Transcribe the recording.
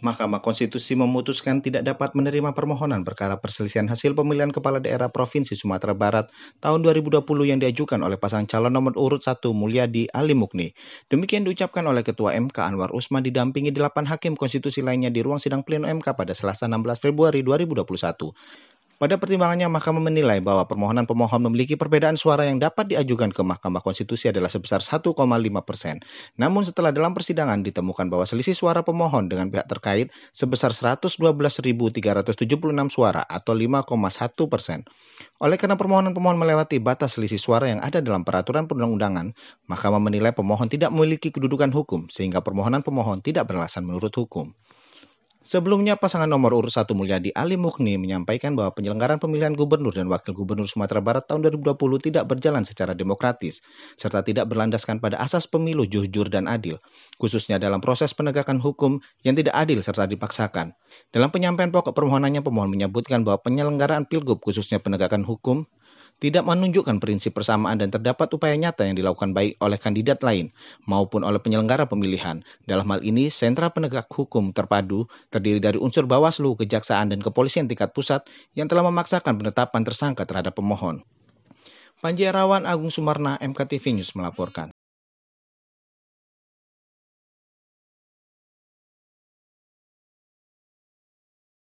Mahkamah Konstitusi memutuskan tidak dapat menerima permohonan perkara perselisihan hasil pemilihan kepala daerah Provinsi Sumatera Barat tahun 2020 yang diajukan oleh pasang calon nomor urut 1 Mulyadi Ali Mukni. Demikian diucapkan oleh Ketua MK Anwar Usman didampingi 8 hakim konstitusi lainnya di ruang sidang pleno MK pada Selasa 16 Februari 2021. Pada pertimbangannya, Mahkamah menilai bahwa permohonan pemohon memiliki perbedaan suara yang dapat diajukan ke Mahkamah Konstitusi adalah sebesar 1,5 persen. Namun setelah dalam persidangan ditemukan bahwa selisih suara pemohon dengan pihak terkait sebesar 112.376 suara atau 5,1 persen. Oleh karena permohonan pemohon melewati batas selisih suara yang ada dalam peraturan perundang-undangan, Mahkamah menilai pemohon tidak memiliki kedudukan hukum sehingga permohonan pemohon tidak beralasan menurut hukum. Sebelumnya, pasangan nomor urut satu Mulyadi Ali Mukni menyampaikan bahwa penyelenggaraan pemilihan gubernur dan wakil gubernur Sumatera Barat tahun 2020 tidak berjalan secara demokratis, serta tidak berlandaskan pada asas pemilu jujur dan adil, khususnya dalam proses penegakan hukum yang tidak adil serta dipaksakan. Dalam penyampaian pokok permohonannya, pemohon menyebutkan bahwa penyelenggaraan Pilgub khususnya penegakan hukum tidak menunjukkan prinsip persamaan dan terdapat upaya nyata yang dilakukan baik oleh kandidat lain maupun oleh penyelenggara pemilihan. Dalam hal ini, sentra penegak hukum terpadu terdiri dari unsur Bawaslu, Kejaksaan, dan Kepolisian tingkat pusat yang telah memaksakan penetapan tersangka terhadap pemohon. Panji Erawan Agung Sumarna, MKTV News melaporkan.